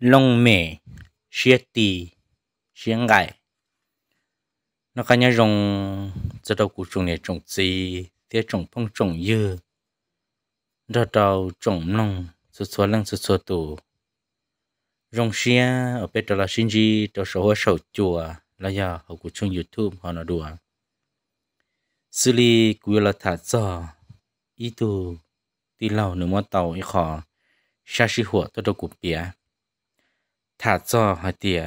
long mè xia tì xia ngại nó cả nhà rồng cho đầu cụ trồng này trồng gì thế trồng phong trồng dư đó đầu trồng nông số số lăng số số tù rong xia ở bên đó là sinh gì đó số hoa sầu chùa là giờ học cụ trồng youtube họ nó đùa xử lý quy là thả giò ý tù tí lâu nữa mà tàu ý khó xa xí hủa tôi đâu cụ bia thả cho họ tỉa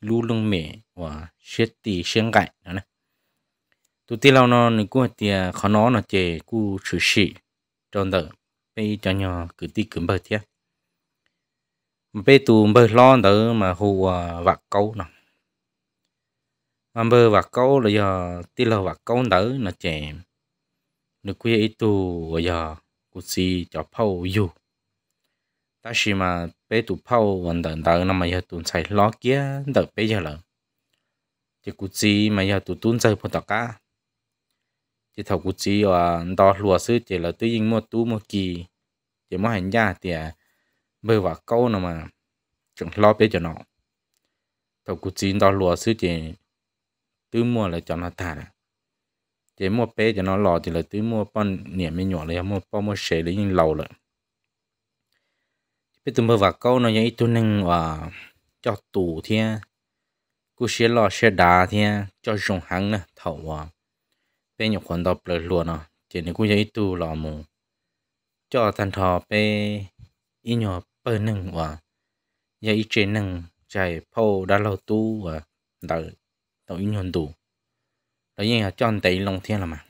lu lông mẹ và xét tì xương gãy đó nè. tụi tì lâu nó nên cũng tìa khó nó nó chè cú xử sĩ tròn đỡ bây cho nhau cứ đi cứ bơi thiệt mà bây tụ bơi lo đỡ mà hồ à, vạc câu nè mà bờ vạc câu là giờ tì lâu vạc câu đỡ nó chè nó quê ít tụ giờ cú xì cho phao dù ta chỉ mà bé tụ phao vẫn đợi đợi năm mà giờ chạy lo kia đợi bé giờ lợ chỉ cú chỉ mà giờ tuân tụi chạy phụ cả chỉ thầu cú chỉ và đo lúa xứ chỉ là tự nhiên mua tú mua kỳ chỉ mua hành gia thì à, bơi vào câu nào mà chẳng lo bé cho nó thầu cú chỉ đo lúa xứ chỉ tứ mua là cho nó thả chỉ mua bé cho nó lò thì là tứ mua con niệm mới nhỏ lấy mua bao mua sẻ lấy nhưng lâu rồi bây giờ mơ vào câu nó nhảy tụi nâng à cho tù thiên cú xe lò xe đá thiên cho dùng hàng nè ờ, thầu à bây giờ quần đọc lời luôn à chỉ nên cú nhảy tù lò mù cho thằng thọ bê ý nhỏ bơ nâng à ờ. nhảy trên nâng chạy phô đã lâu tu à đợi tụi nhon tù đó như là chọn tay lòng thiên là mà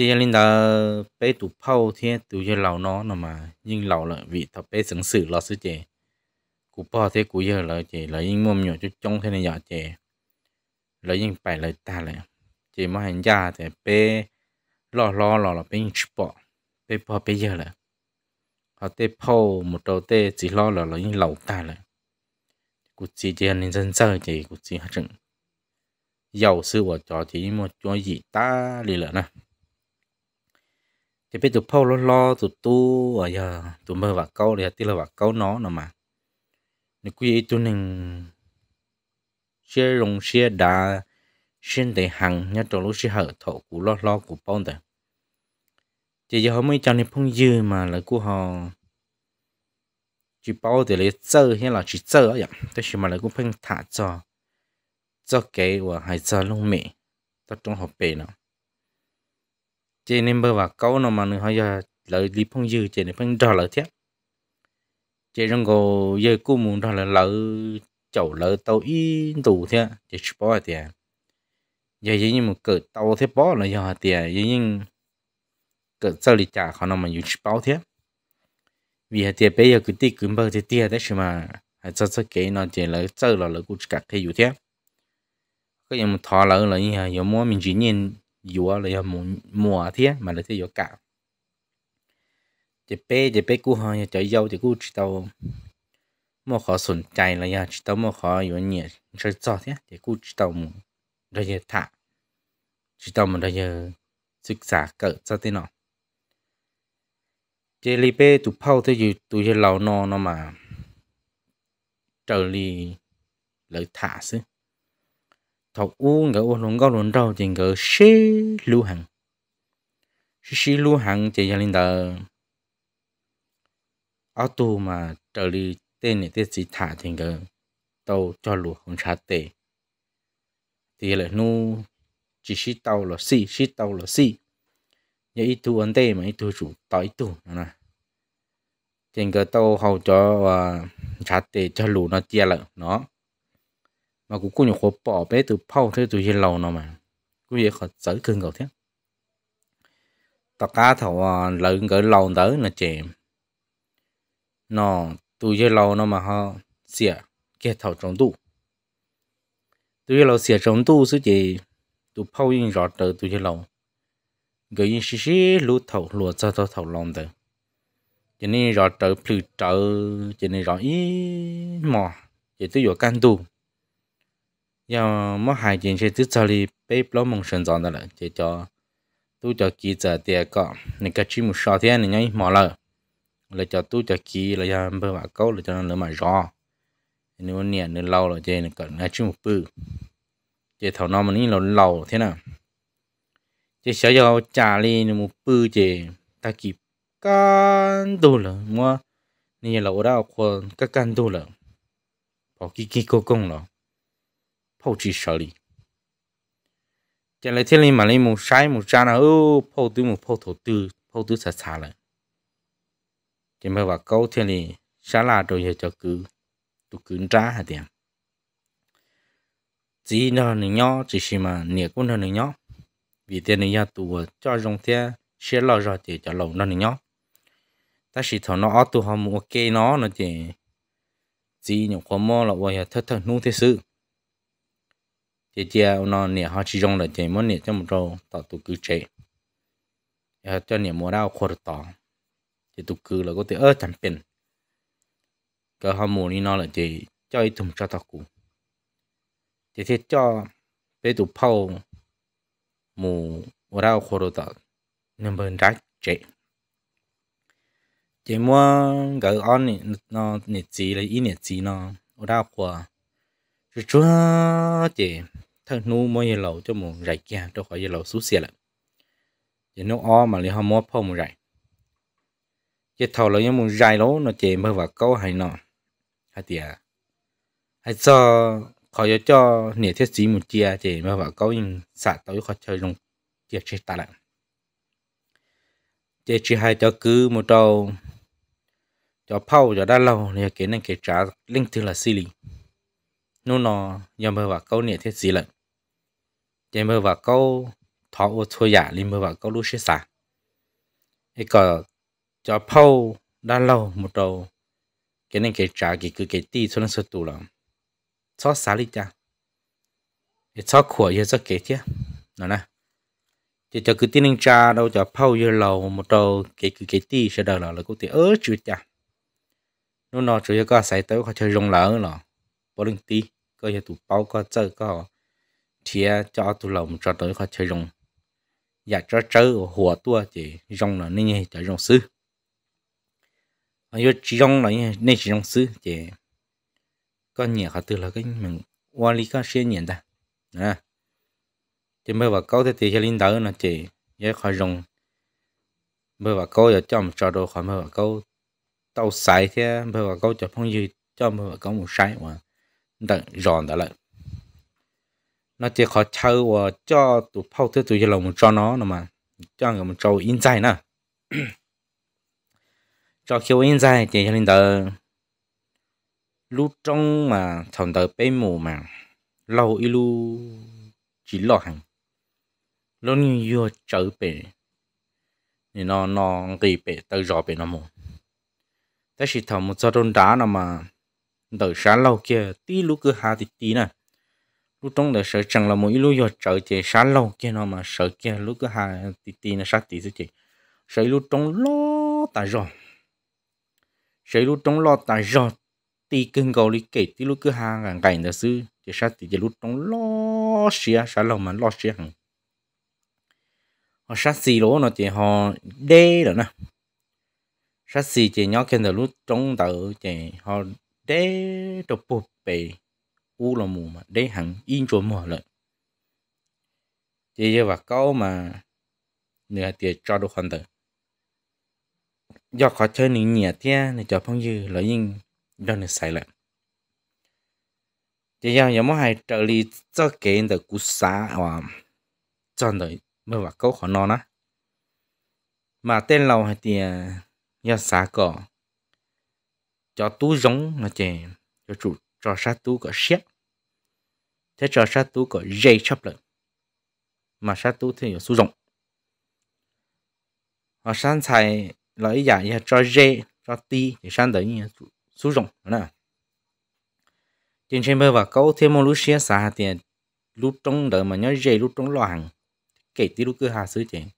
chỉ linh đã bé tụ phao thế tụ giờ lão nó nè mà nhưng lão là vì thập bé sẵn sự là sư trẻ cụ po thế cụ giờ là trẻ là nhưng mồm nhỏ chút trong thế này nhỏ trẻ là nhưng phải là ta lại chỉ mà hành gia thì bé lo lo lo là bé chụp bò, bé bò bé giờ là họ tê phao một đầu tê chỉ lo là là nhưng lão ta lại cụ chỉ chỉ linh dân sơ chỉ cụ chỉ hạt chừng giàu sư bỏ trò chỉ một chỗ gì ta đi lợn nè chỉ biết tụi phao lo lo tụi tu ở giờ tụi mơ và câu để tí là và câu nó nữa mà nếu quý tụi nên xe rồng xe đá xin để hàng nhất trong lúc xe hở thổ của lo lo của bông đấy chỉ giờ họ mới cho nên phong dư mà là cú họ chỉ bao để lấy chơi hay là chỉ sơ ấy tôi chỉ mà là cú phong thả cho cho cái và hai giờ luôn mẹ tao trong học bài nào chế nên bơ và câu nó mà người nó giờ lợi đi phong dư chế nên phong đo lợi thiết chế trong gò giờ cô muốn đo là lợi chậu lợi tàu y tù thế chế bỏ tiền giờ dĩ như một cỡ tàu thế bỏ là giờ tiền dĩ như cỡ sau lý trả họ nó mà dùng bao thế vì hạt tiền bây giờ cứ tí cứ bơ thì tiền đấy mà hạt cho cho cái nó tiền lợi sau là lợi cũng cả cái dù thế cái em thọ lợi là như là giờ mua mình chỉ nhìn dùa là do mùa mùa mà là thế dùa cả chỉ bé chỉ bé cú hơi chạy dâu chỉ cú chỉ tàu mà khó sủng chạy là do chỉ tàu mà khó dùa nhẹ chơi cho thế chỉ cú chỉ tàu mà rồi giờ thả chỉ tàu mà rồi giờ sức giả cỡ cho thế nào chỉ li bé tụ phao thế gì tụ giờ lâu nọ nó mà trở li lợi thả xứ thọc u ngỡ u luôn gao luôn rau thì ngỡ xí lưu hằng xí xí lưu hằng thì gia linh tờ ở tù mà trở đi tên này tên gì thả thì ngỡ tàu cho lùa không trả tệ thì là nu chỉ xí tàu là xí xí tàu là xí nhớ ít tu ăn tê mà ít tu chủ tỏi tu nè thì ngỡ tàu hầu cho trả à, tệ cho lùa nó chia lợ nó mà cũng có nhiều khổ bỏ bé từ phao thế từ hiền lầu nào mà cũng vậy khó giữ cưng cầu thế tao cá thầu à, lợi gỡ lầu tới là chèm nó từ hiền lầu nó mà họ xỉa kia thầu trong tủ từ hiền lầu xỉa trong tủ số gì từ phao in rõ từ từ hiền lầu gỡ yên xí xí lú thầu lúa cho thầu thầu lòng tới cho nên rõ trợ phử trợ cho nên rõ ý mò chỉ tôi vô can tu giờ mỗi hai chuyện sẽ tự xử lý bếp lỗ mong sơn giòn đó là cho tu cho kỹ giờ thì có nên cái chuyện một sáu thiên này nhảy mỏ lợ là cho tu cho kỹ là giờ mà câu là cho nó lỡ mà rõ nếu nè nếu lâu rồi chơi nên cần chuyện một bự chơi thầu nó mà ní lâu lâu thế nào chơi sợ giờ trả lên một bự chơi ta kịp can tu là mua nên là ở đâu còn các can tu là bỏ kí kí cô công rồi phô chỉ sợ đi chả lại thiên linh mà linh một sai một cha nào ô phô tư một phô thổ tư phô tư sạch sạch lại chỉ mới vào câu thiên linh xá là rồi giờ cho cứ tụ cứ ra hả tiền chỉ nó này nhỏ chỉ xí mà nhẹ cũng nó này nhỏ vì tiền này nhà tụ cho rong thế sẽ lo rồi thì cho lầu nó này nhỏ ta chỉ thằng nó tụ họ mua cái nó nó chỉ chỉ những con mò là vậy thật thật nuôi thế sự chị chị nó nè họ chỉ dùng là chị muốn nè cho một trâu tạo tụ cứ chế cho nè mua đau khổ tỏ chị tụ cứ là có thể ơ chẳng pin cơ họ mua đi nó là chị cho ít thùng cho tao cũ chị thế cho bé tụ phao mù đau khổ tỏ nên bên trái chế chị muốn gửi on nè nó nè gì là ít nè gì nó đau khổ chị thằng nu mỗi giờ lẩu cho một rải kia cho khỏi giờ lẩu xuống xe lại chỉ nó o mà lấy họ mua phô một rải chỉ thầu là những một rải lỗ nó chỉ mới vào câu hay nọ hay tiệt hay cho khỏi giờ cho nể thiết gì một chia chỉ mới vào câu nhưng xả tới khỏi chơi rồng chia chơi ta lại chỉ chỉ hai cho cứ một trâu cho phao cho đã lâu thì cái này cái trả linh thường là xì lì nó nó giờ mới vào câu nể thiết gì lại để mơ vào câu thọ ô thua giả đi mơ vào câu lúc sẽ xả cái cờ cho phâu đã lâu một đầu cái này cái trả cái cứ cái tí cho nó sơ tù lắm cho xả đi cha cái cho khổ như cho cái thế nó nè thì cho cứ tin anh cha đâu cho phâu như lâu một đầu cái cứ cái tí sẽ đời là cũng thì ớ chứ cha nó nó chủ yếu có xảy tới có chơi rong lỡ nó bỏ đừng tí có như tụ bao có chơi có chia cho tụ lồng cho tới khó chơi rồng dạ cho chơi หัวตัวจีรองนะนี่จะรองซื้ออันนี้จีรองนะนี่จีรองซื้อจีก็เนี่ยเขาตื่นแล้วก็มันวันนี้ก็เสียเนี่ยนะนะจีเมื่อว่าเขาจะตีเชลินเดอร์นะจีเยอะเขารองเมื่อว่าเขาจะจอมจอดเขาเมื่อว่าเขาเต้าสายเท่เมื่อว่าเขาจะพงยืจอมเมื่อว่าเขาหมดสายว่าดังรอนแต่ละ nó chỉ khó chơi và cho tụ phao thứ tụ cho là một cho nó mà cho người một trâu in dài nè cho kêu in dài thì cho nên tờ lúc trong mà thằng tờ bê mù mà lâu ít lu chỉ lo hàng lâu như vô chở bể thì nó nó kỳ bể tờ rõ bể nó mù ta chỉ thằng một giờ đá nè mà tờ sáng lâu kia tí lúc cứ hà thì tí nè lúc trong đời sợ chẳng là mỗi lúc giờ trở chị sát lâu kia nó mà sợ kia lúc cứ hai tì tì nó sát tì chứ chị sợ lúc trong lo tà rồi sợ lúc trong lo tà rồi tì cưng cầu đi kể tì lúc cứ hai gần cảnh đời sư chị sát tì chị lúc trong lo xia sát lâu mà lo xia hằng họ sát xì lỗ nó chị họ đê rồi nè sát xì chị nhóc kia đời lúc trong tờ chị họ đê trong bụp bề u là mù mà đấy hẳn yên chỗ mù lợi chỉ như và câu mà nửa tiền cho được khoản tử do khó chơi nỉ nhẹ tia nỉ cho phong dư lợi nhưng do được sai lệ chỉ giờ nhóm hay trợ lý cho kể từ cú xã và cho đời mới và câu khó non á mà tên lâu hay tiền do xã cỏ cho tú giống là chè cho chủ cho sát tú có xét thế cho sát tú có dây chấp lợi mà sát tú thì sử dụng họ sáng xài lợi giả như cho dây cho ti thì sáng đấy như sử dụng nè trên trên bơ và câu thêm một lúc xe xả tiền lúc trong đời mà nhớ dây lúc trong loạn hàng kể tí lúc cứ hạ sứ tiền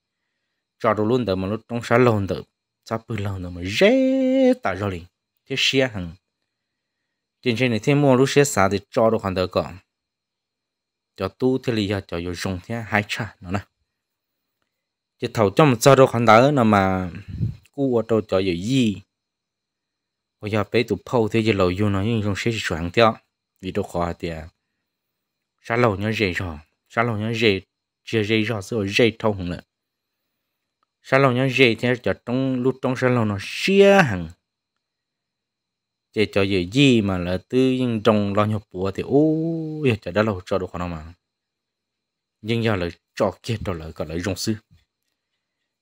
cho đồ luôn đời mà lúc trong sát lâu đời sao bự lâu đời mà dây tạo rồi thì xe hàng 真正的天幕路些啥的找到很多个，叫都这里要叫有用天还差呢呢，这头这么找到很多那么，我都叫有意，我要被都抛这些老用呢，用用谁是转掉，你都花的，啥老娘热上，啥老娘热，这热上是热痛了，啥老娘热天叫中路中啥老娘热很。chế cho dễ gì mà là tư nhưng trong lo nhập bùa thì ô giờ chả đã lâu cho được khoan mà nhưng giờ là cho kia đó là gọi là dùng sư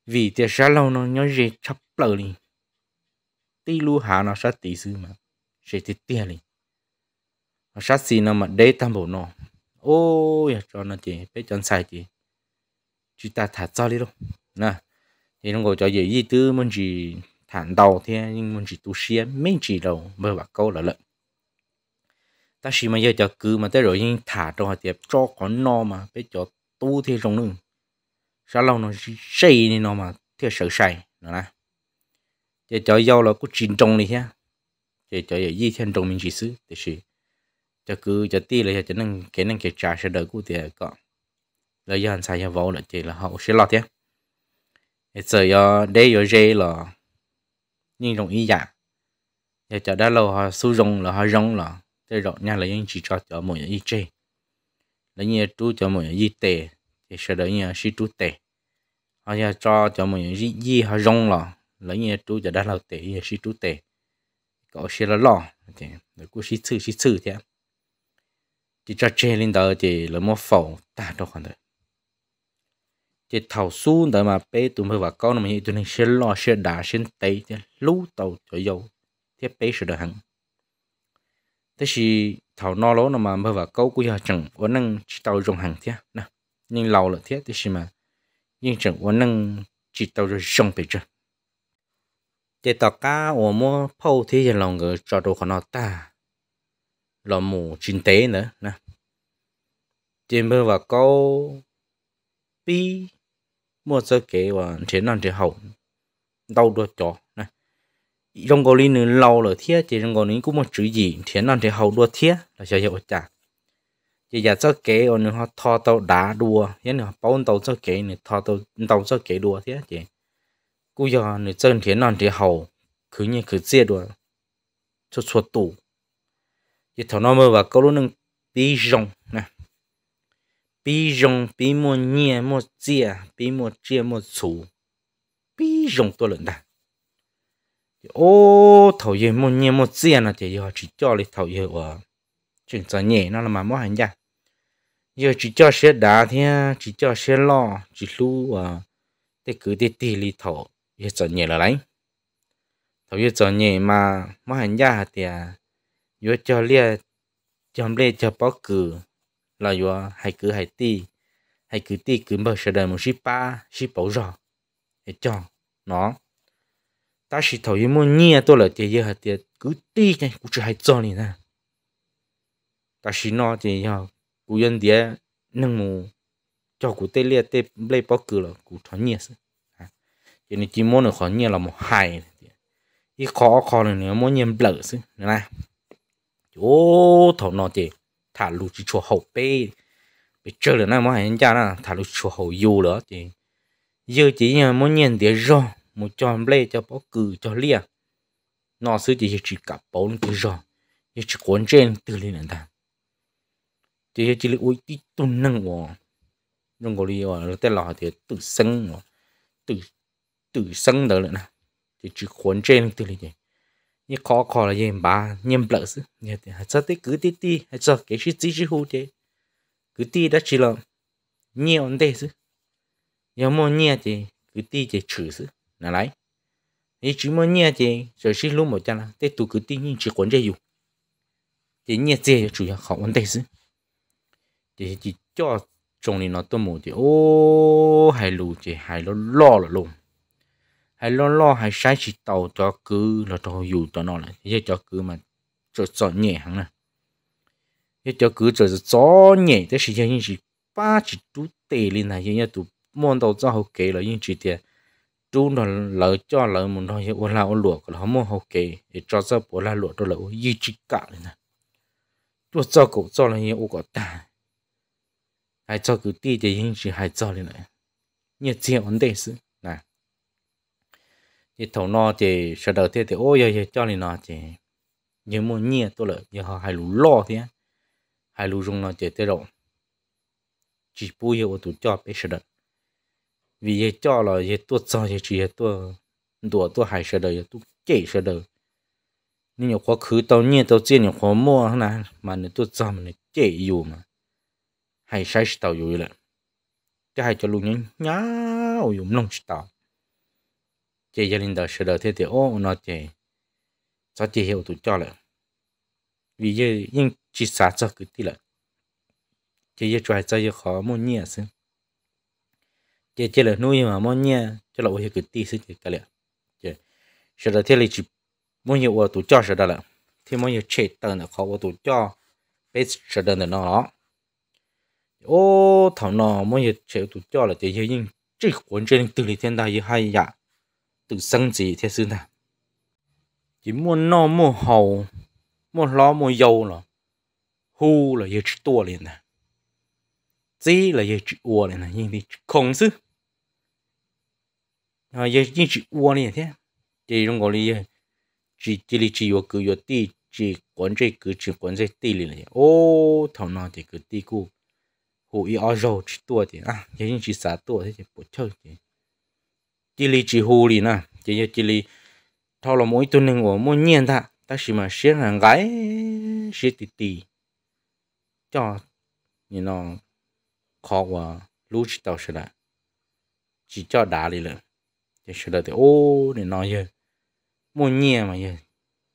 vì thế sẽ lâu nó nhớ dễ chấp lời đi tí lu hà nó sẽ tí sư mà sẽ tí tiền đi nó sẽ xì nó mà đế tam bộ nó ô giờ cho nó chị bé chọn sai chị chúng ta thả cho đi đâu nè thì nó gọi cho dễ gì tư mình chỉ thản đầu thì mình chỉ tu sĩ mình chỉ đầu bơ bạc câu là lợn ta chỉ mà giờ cho cứ mà tới rồi nhưng thả cho họ tiệp cho có no mà bây cho tu thì trong nữa sao lâu nó xây nên nó mà thì sợ sai nữa nè giờ cho dâu là có chín trong đi ha giờ cho giờ di thiên trong mình chỉ xứ thì chỉ cho cứ cho ti là cho nên cái năng cái trả sẽ đỡ của thì có là giờ anh sai giờ vô là chỉ là hậu sẽ lo thế giờ đây giờ dây là nhưng rộng ý giảm giờ chờ đã lâu họ su rộng là họ rộng là thế rộng nhà là những chỉ cho cho mỗi ý chê là như chú cho mỗi ý tệ thì sau đó như sĩ chú tệ họ giờ cho cho mỗi ý gì họ rộng là lấy như chú cho đã lâu tệ như sĩ chú tệ có sĩ là lo thì nó cũng sĩ sư sĩ sư thế chỉ cho chê lên đó thì là một phẩu ta đâu còn được chỉ thầu xuống để mà bé tụi mình và con mình tụi mình sẽ lo sẽ đá sẽ tay lú tàu cho dầu thế bé sẽ được hẳn thế thì thầu no lố mà mình và câu của giờ chẳng có năng chỉ tàu dùng hàng thế nè nhưng lâu là thế thế thì mà nhưng chẳng có năng chỉ tàu rồi dùng bây chứ chỉ tàu cả ở mua phô thì là lòng người cho đồ của nó ta là mù chín tế nữa nè chỉ mình vào câu bi mua sơ kế và thế năng thế hậu đau đua chó này trong gò linh lâu rồi thiết thì trong gò linh cũng một chữ gì thế năng thế hậu đua thiết là sẽ hiệu trả chỉ giờ sơ kế ở nữa họ thò tàu đá đua thế nào bao tàu sơ kế này thò tàu tàu sơ kế đua thế chị cứ giờ nữa chân thế năng thế hậu cứ như cứ chia đua cho chuột tủ chỉ thằng nó mơ và câu lúc nâng tí rồng bí rong bí mùa nhẹ mùa chia bí mùa chia mùa chủ bí rong tôi lợn đà ô thầu gì mùa nhẹ mùa chia là thì họ chỉ cho lấy thầu gì ở chuyện cho nhẹ nó là mà mỗi hàng ra giờ chỉ cho xe đá thì chỉ cho xe lo chỉ lu à để cứ để tì lì thầu giờ cho nhẹ là lấy thầu giờ cho nhẹ mà mỗi hành ra thì giờ cho lia chấm lia cho bao cử là do hai cứ hai ti hai cứ ti cứ bơ sờ đời một ship ba ship bảo rõ để cho nó ta chỉ thầu như muốn nhia tôi là tiền giờ tiền cứ ti cái cũng chỉ hay cho nè ta chỉ nói thì giờ cú dân địa nâng mù cho cụ tê liệt tê lấy bao cử là cú thọ nhia sự cho nên chỉ muốn là khó nhia là một hai ý khó khó là nếu muốn nhiem lỡ sự nè chú thầu nó thì thả lù chỉ chùa hậu bê bị chơi được nó mà hiện ra là thả lù chùa hậu dù nữa thì giờ chỉ nhà muốn nhận tiền rồi một cho lê cho bó cừ cho lia nó xứ chỉ chỉ cặp bốn cái rồi chỉ chỉ cuốn trên từ lên nền tảng chỉ chỉ là ui tí tuần năng của trong cổ đi là tên lò thì tự sân từ từ sân đó nữa nè chỉ chỉ cuốn trên từ lên như khó khó là gì bà nhầm lỡ chứ như thế hay cho tới cứ tí tí hay cho cái chuyện gì chứ hú thế cứ tí đã chỉ là nhiều vấn đề chứ nếu mà nhẹ thì cứ tí thì trừ chứ là lại, nếu chỉ mà nhẹ thì rồi chỉ lúc một chân là tới tụ cứ tí nhưng chỉ còn chơi dù thì nhẹ chơi chủ yếu khó vấn đề chứ thì chỉ cho trong này nó tôi một thì ô hài lù thì hài nó lo là luôn hay lo lo hay sai chỉ tàu cho cứ là cho dù cho nó này, thế cho cứ mà cho cho nhẹ hẳn nè thế cho cứ cho cho nhẹ thế sự như chỉ ba chỉ chú tệ lên này như tụ mòn đầu cho hậu kế là như chỉ tiền chú nó lỡ cho lỡ muốn nói như là ô lụa là không muốn hậu kế để cho cho bố là lụa đó là như chỉ cả lên nè chú cho cậu cho là như ô có ta hay cho cứ ti thì như chỉ hay cho lên này như chỉ ổn định sự thì thầu nó thì sợ đầu thế thì ôi giờ cho nên nó thì nhớ muốn nhẹ tôi là giờ họ hay lú lo thế hay lú rung nó chỉ tới rồi chỉ bù giờ tôi cho bé sợ đợt vì giờ cho là giờ tôi cho giờ chỉ giờ tôi đùa tôi hay sợ đợt giờ tôi chạy sợ đợt nên nhiều khó khứ tao nhẹ tao chơi nhiều khó mua hả này mà nếu tôi cho mà chạy dù mà hay sai tao dù rồi, là cái hay cho luôn nhá ôi dùng lòng tao chị gia đình đó sửa đời thế thì ô nó chị cho chị hiểu tụi cho lại vì giờ nhưng chị xả cho cứ tí lại chị giờ trai cho giờ khó mua nhẹ xin chị chị là nuôi mà mua nhẹ cho là ô hiểu tí xin chị cái lại chị sửa đời thế là chị mua nhiều ô tụi cho sửa đời lại thì mua nhiều chị tầng là khó ô tụi cho bây sửa đời là nó ô thằng nó mua nhiều chị tụi cho là chị giờ nhưng chỉ quan trên từ lý thiên đại hay vậy dạ tự sân chỉ thế sư nào chỉ muốn no mua hầu mua lo mua dầu là hu là yêu chữ tua liền nè gì là yêu chữ ua liền nè nhưng đi không sư à yêu nhưng chữ ua liền thế thì trong gọi là chỉ chỉ là chỉ yêu cứ yêu ti chỉ quan chế cứ chỉ quan chế ti liền này ô thằng nào thì cứ ti cu hu yêu ao dầu chữ tua thì à yêu nhưng chỉ xả tua thế thì bớt chơi chỉ li chỉ hù li na chỉ như chỉ li thao là mỗi tuần nên của mỗi nhiên ta ta chỉ mà xếp hàng gái xếp tì tì cho như nó khó quá lúc chỉ tao sẽ là chỉ cho đá đi rồi chỉ sẽ là thì ô để nói như mỗi nhiên mà như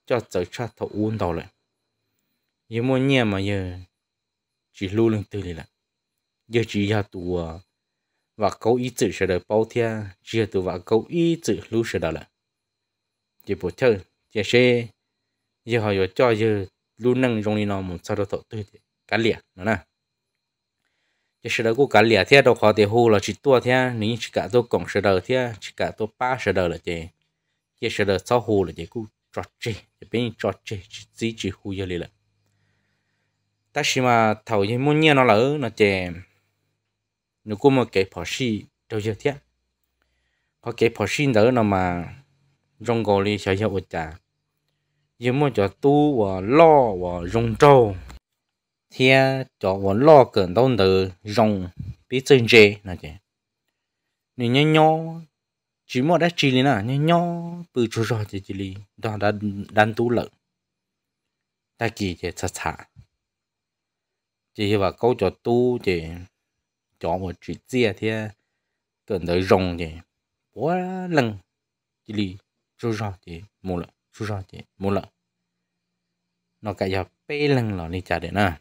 cho trở cho thầu uống tao rồi như mỗi nhiên mà như chỉ lưu lên từ đi lận giờ chỉ ra tù à, và câu ý chữ sẽ được bao thia chia từ và câu ý chữ lưu sẽ đó là chỉ bổ chơi chỉ xe giờ họ cho giờ lưu năng trong này nó một sao đó tôi cá lìa nó nè chỉ sẽ đó cũng cá lìa thế đâu khó thì hù là chỉ tua thế nếu chỉ cả tôi cổng sẽ đời thế chỉ cả tôi ba sẽ đời là chỉ chỉ sẽ đời sau hù là chỉ cũng trò chơi chỉ bên trò chơi chỉ chỉ chỉ hù giờ lì là ta xem mà thầu như muốn nghe nó là nó chỉ nếu có một cái phò xì đâu giờ thiết, có cái phò xì đó nó mà rong gò li xài xài ột trà giờ mua cho tu và lo và rong trâu thì cho và lo gần đâu từ rong bị chân dê là chứ nếu nhau nhau chỉ mua đã chỉ lên à nhau nhau từ chỗ rồi chỉ chỉ li đó đã đang tu lợi ta kỳ thì chả chả chỉ là câu cho tu thì cho một chuyện gì thì cần tới rong thì quá lần chỉ lì rô rong thì mua lợ rô rong thì mua lợ nó cả giờ bê lần là đi trả đấy nè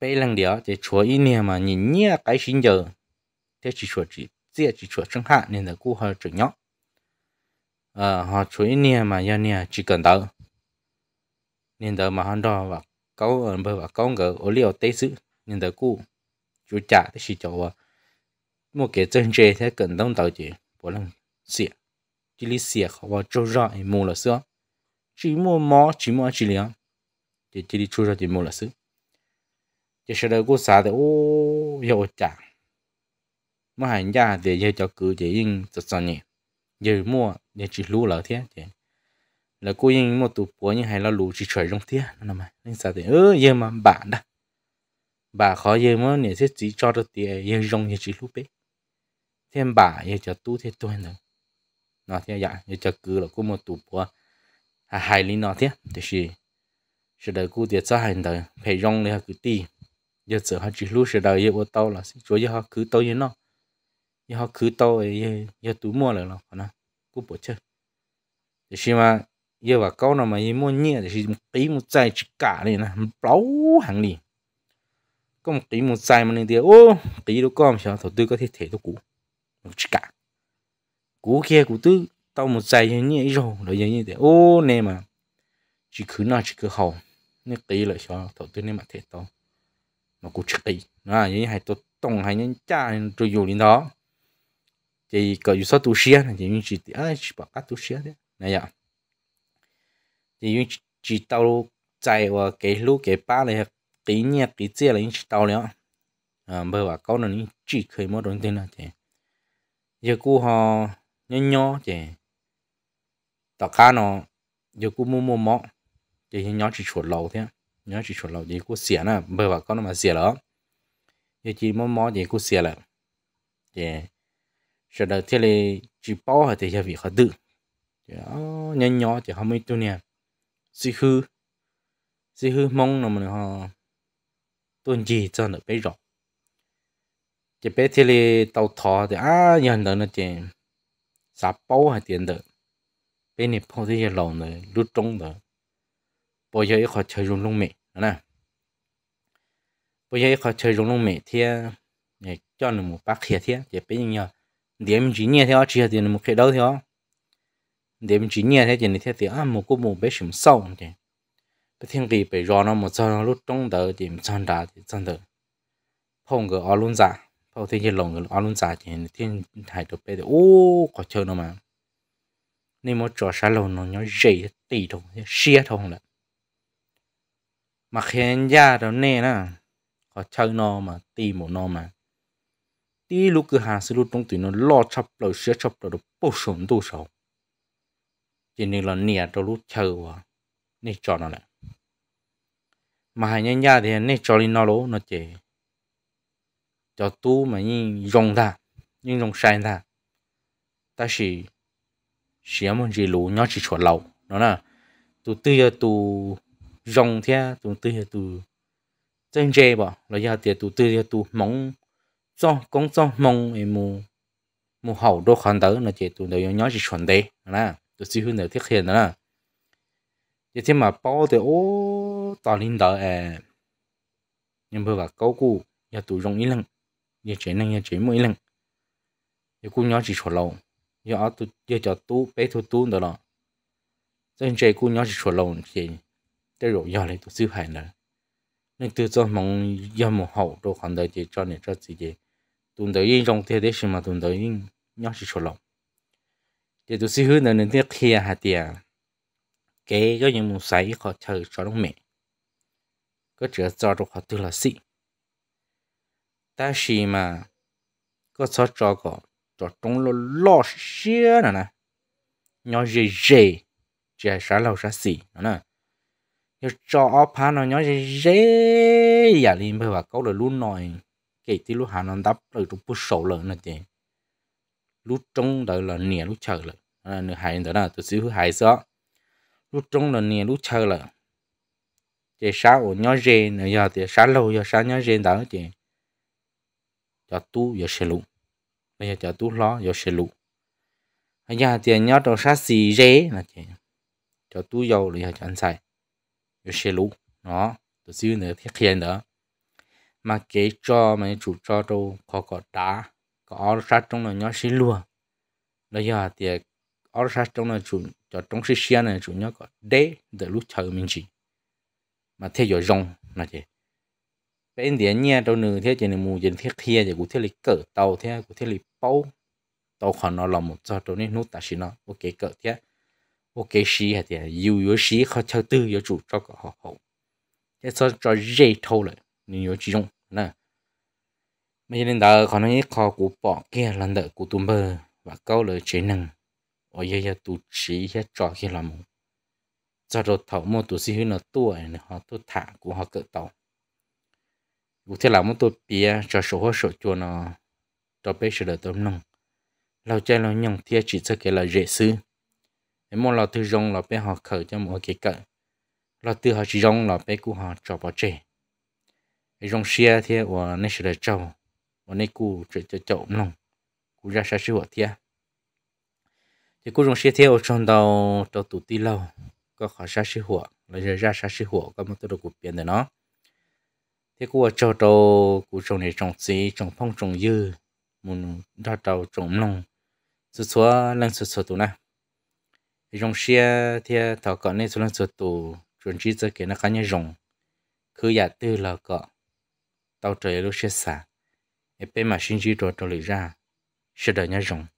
bê lần đó thì chúa ý nè mà nhìn nhẹ cái sinh giờ thế chỉ chúa chỉ chỉ chỉ chúa chẳng hạ, nên là cô họ chỉ nhóc ờ họ chúa ý nè mà giờ nè chỉ cần tới nên đó mà hắn đó và câu ở bờ và câu ngờ ở liệu tế sự nên đó cô chú chả thì chỉ cho và một cái chân chế thế cần đông tàu chỉ bỏ lòng xịa chỉ lý xịa khó vào chỗ rõ mua là sữa chỉ mua mỏ chỉ mua chỉ liền thì chỉ lý chỗ rõ thì mua là sữa chỉ sau đó cô xả thì ô hiệu chả mà hành gia thì giờ cho cứ chỉ in thật sao nhỉ giờ mua giờ chỉ lú là thế là cô in một tụ búa như hay là lú chỉ chơi trong thế nó mà nên sao thì ơ giờ mà bạn đó bà khó dễ mà nè sẽ chỉ cho được tiền dễ rong dễ chỉ lúc bé thêm bà dễ cho tu thêm tôi nữa nó thế dạ dễ cho cứ là cũng một tụ bùa à hai lý nó thế thì gì sẽ đợi cô tiền cho hành đời phải rong để cứ ti giờ sợ họ chỉ lúc sẽ đợi dễ ô tàu là sẽ chúa dễ họ cứ tàu dễ nó dễ họ cứ tàu dễ dễ tú mua lại nó còn nó cũng bỏ chơi thì khi mà giờ và câu nào mà dễ mua nhẹ thì một tí một chai chỉ cả này nè bláu hàng liền có một tí một dài mà nên tiền ô tí đâu có mà sao thầu tư có thể thể tôi cũ một cả cũ kia cũ tư tao một dài như như rồi rồi như thế ô nè mà chỉ cứ nói chỉ cứ hầu nên tí lại sao thầu tư nên mà thể tao mà cũng chỉ tí nó như hai tôi tổng hai nhân cha rồi dù đến đó thì có dù sao tu sĩ thì chỉ như chỉ ấy chỉ bảo các tu sĩ đấy này ạ thì như chỉ tao chạy và cái lúc cái ba này tí nhẹ tí chia là những tàu liền, à bờ bà câu nó anh chỉ khởi mỗi đồng tiền là chị giờ cô họ nhỏ nhỏ chị tao cá nó giờ cô mua mua mỏ chị nhỏ chỉ chuột lầu thế nhỏ chỉ chuột lầu chị cô xỉa nè bờ bà câu nó mà xỉa đó giờ chị mua mỏ chị cô xỉa là chị sau đó thế này chỉ bao hả thì giờ việc họ tự chị nhỏ nhỏ chị không mấy tu nè sư hư sư hư mong là mình họ tuần gì cho nó bé rộng chỉ bé thì là tàu thọ thì à nhận được nó chỉ xả bao hay tiền được bên này bao thì lâu rồi lúc trống rồi bây giờ khó chơi rung lung mẹ nè bây giờ khó chơi rung lung mẹ thì cho nó một bác kia thì chỉ bé như điểm chỉ nhẹ theo chỉ thì nó một cái đâu theo điểm chỉ nhẹ theo chỉ này theo thì à một cô một bé sủng sâu thì cái thiên kỳ bị rõ nó một chân lúc trong đầu thì chân đá thì chân đỡ phong cái ở luôn giả phong thiên nhiên lồng người ở luôn giả thì thiên hải được bây giờ ô có chơi đâu mà nên một trò xa lâu nó nhớ dậy tỷ thùng xia thùng là mà khiến ra đó nè nè có chơi nó mà tỷ một nó mà tí lúc cứ hàng sự lúc trong tụi nó lo chập lo xia chập lo được bổ sung đủ sầu cho nên là nè đó lúc chơi quá nên cho nó lại mà hai nhân gia thì nên cho lên nó lố nó chỉ cho tu mà nhìn rong ta nhưng rong sai ta ta chỉ chỉ muốn gì lú nhớ chỉ chuẩn lâu nó là tu tư giờ tu rong thế tu tư giờ tu chân dê bỏ là giờ thì tu tư giờ tu mong cho công cho mong em mu mu hậu đô khăn tới là chỉ tu đều nhớ chỉ chuẩn đấy là tu sư hương đều thiết hiện đó là thế mà bao thì ô ta linh đó à nhưng mà giờ câu cụ giờ tụ rộng ý lăng giờ chế năng giờ chế mỗi lần, giờ cụ nhỏ chỉ chỗ lâu giờ ở tụ giờ cho tú bé thu tú đó đó dân chế cụ nhỏ chỉ chỗ lâu thì tới rồi giờ này tụ sư phải nữa nên từ cho mong giờ một hậu đồ khoản đời thì cho nên cho chị gì tụi đời yên trong thế đấy mà tụi đời yên nhỏ chỉ chỗ lâu thì tụi sư hứa nên nên tiếc kia hạt tiền cái cái những một sấy khó chơi cho đông mẹ ก็เจอจอดหัวตัวละสิแต่สิมาก็ชอบจอก็จอดตรงลล้อเชี่ยนะนะยอเจเจเจสาเราสาสีนะนะยอจออพานอยอเจเจอย่าลืมไปว่าเขาเลยลุ้นหน่อยเกติลุ้นหานอนดับเลยตุ้ปุ๊บโสเลยนะเจลุ้นตรงเดี๋ยวเราเหนียวลุ้นเฉยเลยนะหายเดี๋ยวนะตัวซื้อหายซะลุ้นตรงเราเหนียวลุ้นเฉยเลย chị sáng ở nhớ rèn ở giờ thì sáng lâu giờ sáng nhớ rèn đó chị cho tu giờ sẽ lụ bây giờ cho tu lo giờ sẽ lụ bây giờ thì nhớ trong sáng xì rế là chị cho tu dầu rồi cho anh xài giờ sẽ lụ nó từ xíu nữa thiết hiện nữa mà kế cho mấy chủ cho đâu có có đá có sát trong là nhớ xí lùa bây giờ thì ở sát trong là chủ cho trong xí xe này chủ nhớ có đế để lúc chờ mình chỉ mà theo dõi rong là chị bên điện nha đâu nửa thế chị này mù dân thiết kia thì cũng thiết lịch cỡ tàu thế cũng thiết lịch bao tàu còn nó là một cho đâu nên nút ta xí nó ok cỡ thế ok xí hay thì yêu yêu xí khó chơi tư yêu chủ cho cả họ hậu thế cho cho dễ thâu lại nên yêu chỉ rong nè mấy nên đó còn nói khó của bỏ kia lần đợi của tụm bơ và câu lời chế năng ở đây tu chỉ hết trò kia là một cho rồi thầu mua tổ sĩ hư nó tuổi này họ tu thả của họ cỡ tàu cụ thể là muốn tổ bia cho số hóa số chùa nó cho bé sửa đời tôm nông lâu chơi lâu nhung thì chỉ cho cái là dễ xứ, em muốn là từ rong là bé họ khởi cho mỗi cái cỡ là từ họ chỉ rong là bé của họ cho bỏ trẻ cái rong xia thì của nên sửa đời trâu và nên cụ chuyện cho chậu nông cụ ra sao sư của thia thì cụ rong xia thia ở trong đầu đầu tủ ti lâu có khó xa xí hủa là giờ ra xa xí hủa có một tôi được cục biến để nó thế của châu châu của trồng này trồng xí trồng phong trồng dư muốn đa trâu trồng lòng số số lăng số số tụ nè rồng xe thì thảo cọ này số lăng số tụ chuẩn chỉ cho cái nó khá nhân rồng cứ giả tư là cọ tàu trời lúc xe xả ép mà sinh chỉ trò trò lý ra sẽ đợi nhá rồng